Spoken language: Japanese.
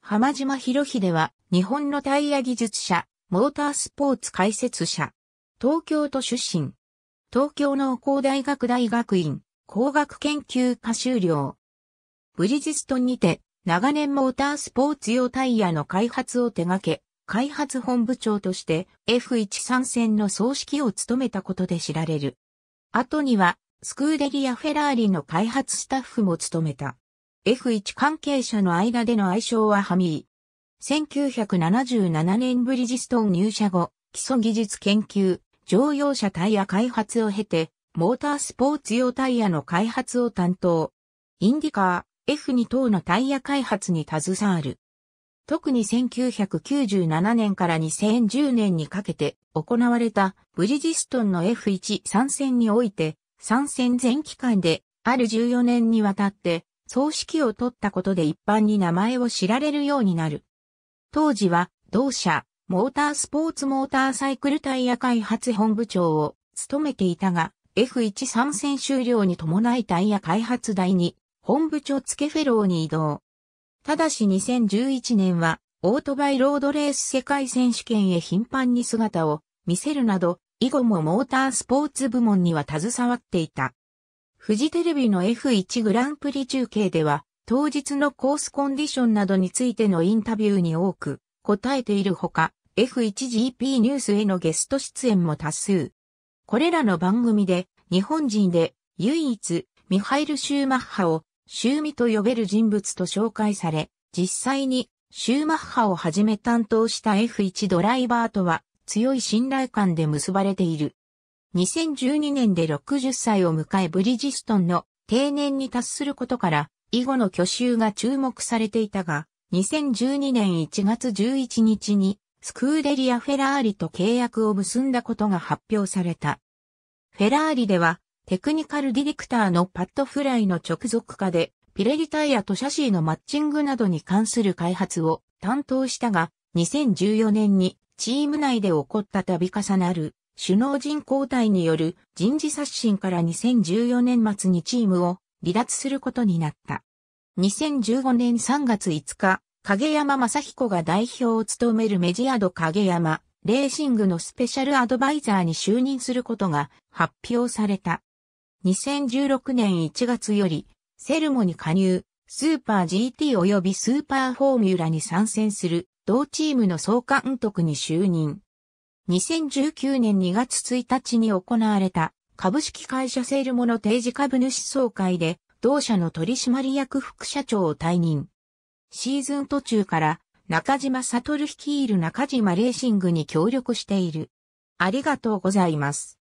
浜島博秀は、日本のタイヤ技術者、モータースポーツ解説者。東京都出身。東京農工大学大学院、工学研究科修了。ブリヂストンにて、長年モータースポーツ用タイヤの開発を手掛け、開発本部長として F1 参戦の総指揮を務めたことで知られる。後には、スクーデリア・フェラーリの開発スタッフも務めた。F1 関係者の間での愛称はハミー。1977年ブリジストン入社後、基礎技術研究、乗用車タイヤ開発を経て、モータースポーツ用タイヤの開発を担当。インディカー、F2 等のタイヤ開発に携わる。特に1997年から2010年にかけて行われたブリジストンの F1 参戦において、参戦全期間である14年にわたって葬式を取ったことで一般に名前を知られるようになる。当時は、同社、モータースポーツモーターサイクルタイヤ開発本部長を務めていたが、F1 参戦終了に伴いタイヤ開発台に本部長付けフェローに移動。ただし2011年はオートバイロードレース世界選手権へ頻繁に姿を見せるなど、以後もモータースポーツ部門には携わっていた。フジテレビの F1 グランプリ中継では、当日のコースコンディションなどについてのインタビューに多く答えているほか、F1GP ニュースへのゲスト出演も多数。これらの番組で、日本人で唯一ミハイル・シューマッハをシューミと呼べる人物と紹介され、実際にシューマッハをはじめ担当した F1 ドライバーとは強い信頼感で結ばれている。2012年で60歳を迎えブリヂストンの定年に達することから、以後の去就が注目されていたが、2012年1月11日に、スクーデリア・フェラーリと契約を結んだことが発表された。フェラーリでは、テクニカルディレクターのパッド・フライの直属化で、ピレリタイヤとシャシーのマッチングなどに関する開発を担当したが、2014年にチーム内で起こった度重なる首脳陣交代による人事刷新から2014年末にチームを離脱することになった。2015年3月5日、影山正彦が代表を務めるメジアド影山、レーシングのスペシャルアドバイザーに就任することが発表された。2016年1月より、セルモに加入、スーパー GT 及びスーパーフォーミュラに参戦する同チームの総監督に就任。2019年2月1日に行われた株式会社セールモノ定時株主総会で同社の取締役副社長を退任。シーズン途中から中島悟率いる中島レーシングに協力している。ありがとうございます。